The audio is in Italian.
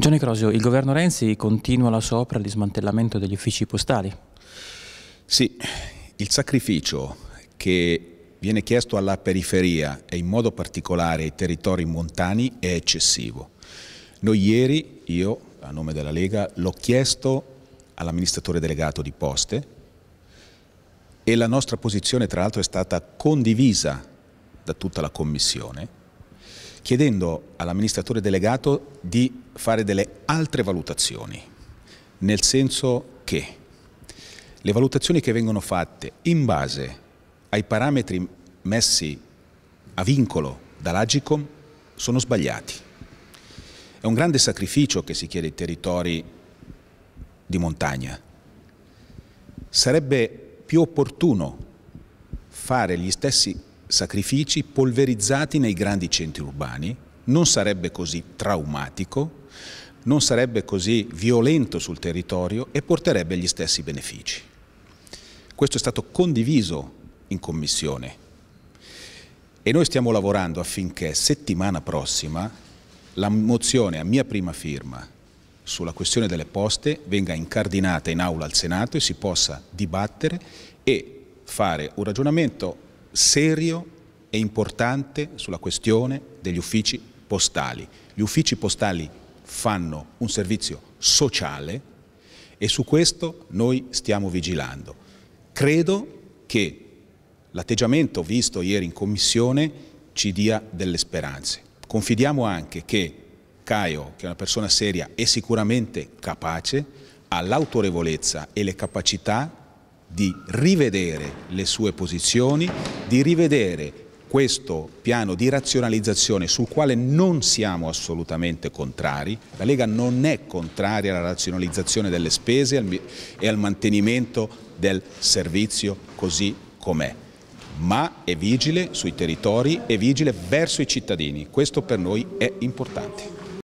Gianni Crosio, il governo Renzi continua là sopra il smantellamento degli uffici postali? Sì, il sacrificio che viene chiesto alla periferia e in modo particolare ai territori montani è eccessivo. Noi ieri, io a nome della Lega, l'ho chiesto all'amministratore delegato di Poste e la nostra posizione tra l'altro è stata condivisa da tutta la Commissione chiedendo all'amministratore delegato di fare delle altre valutazioni, nel senso che le valutazioni che vengono fatte in base ai parametri messi a vincolo dall'Agicom sono sbagliati. È un grande sacrificio che si chiede ai territori di montagna. Sarebbe più opportuno fare gli stessi sacrifici polverizzati nei grandi centri urbani, non sarebbe così traumatico, non sarebbe così violento sul territorio e porterebbe gli stessi benefici. Questo è stato condiviso in Commissione e noi stiamo lavorando affinché settimana prossima la mozione a mia prima firma sulla questione delle poste venga incardinata in aula al Senato e si possa dibattere e fare un ragionamento serio e importante sulla questione degli uffici postali. Gli uffici postali fanno un servizio sociale e su questo noi stiamo vigilando. Credo che l'atteggiamento visto ieri in Commissione ci dia delle speranze. Confidiamo anche che Caio, che è una persona seria e sicuramente capace, ha l'autorevolezza e le capacità di rivedere le sue posizioni, di rivedere questo piano di razionalizzazione sul quale non siamo assolutamente contrari, la Lega non è contraria alla razionalizzazione delle spese e al mantenimento del servizio così com'è, ma è vigile sui territori, è vigile verso i cittadini, questo per noi è importante.